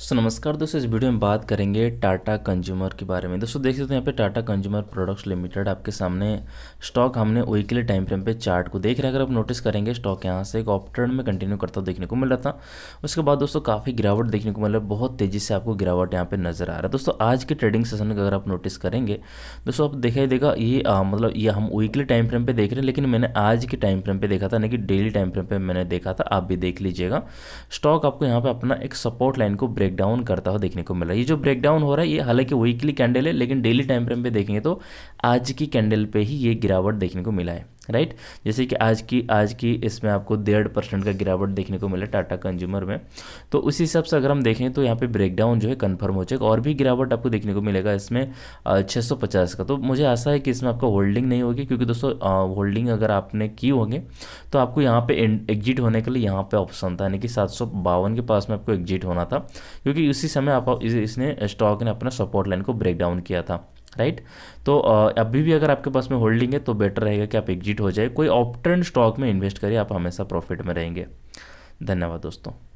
सो नमस्कार दोस्तों इस वीडियो में बात करेंगे टाटा कंज्यूमर के बारे में दोस्तों देख सकते हो यहाँ पे टाटा कंज्यूमर प्रोडक्ट्स लिमिटेड आपके सामने स्टॉक हमने वीकली टाइम फ्रेम पे चार्ट को देख रहे हैं अगर आप नोटिस करेंगे स्टॉक यहाँ से एक ऑप ट्रेंड में कंटिन्यू करता देखने को मिल रहा था उसके बाद दोस्तों काफ़ी गिरावट देखने को मिल रहा है बहुत तेज़ी से आपको गिरावट यहाँ पर नजर आ रहा है दोस्तों आज के ट्रेडिंग सेशन का अगर आप नोटिस करेंगे दोस्तों आप देखा ही देखा ये मतलब ये हम वीकली टाइम फ्रेम पर देख रहे हैं लेकिन मैंने आज के टाइम फ्रेम पर देखा था यानी कि डेली टाइम फ्रेम पर मैंने देखा था आप भी देख लीजिएगा स्टॉक आपको यहाँ पर अपना एक सपोर्ट लाइन को ब्रेक ब्रेक डाउन करता हुआ देखने को मिल रहा है ये जो ब्रेक डाउन हो रहा है ये हालांकि वीकली कैंडल है लेकिन डेली टाइम फ्रेम पे देखेंगे तो आज की कैंडल पे ही ये गिरावट देखने को मिला है राइट जैसे कि आज की आज की इसमें आपको डेढ़ परसेंट का गिरावट देखने को मिला टाटा कंज्यूमर में तो उसी हिसाब से अगर हम देखें तो यहाँ पे ब्रेकडाउन जो है कन्फर्म हो जाएगा और भी गिरावट आपको देखने को मिलेगा इसमें छः सौ पचास का तो मुझे आशा है कि इसमें आपका होल्डिंग नहीं होगी क्योंकि दोस्तों होल्डिंग अगर आपने की होंगे तो आपको यहाँ पे एग्जिट होने के लिए यहाँ पे ऑप्शन था यानी कि सात सौ बावन के पास में आपको एग्जिट होना था क्योंकि उसी समय आप इसने स्टॉक ने अपना सपोर्ट लाइन को ब्रेकडाउन किया था राइट तो अभी भी अगर आपके पास में होल्डिंग है तो बेटर रहेगा कि आप एग्जिट हो जाए कोई ऑप्टर्न स्टॉक में इन्वेस्ट करिए आप हमेशा प्रॉफिट में रहेंगे धन्यवाद दोस्तों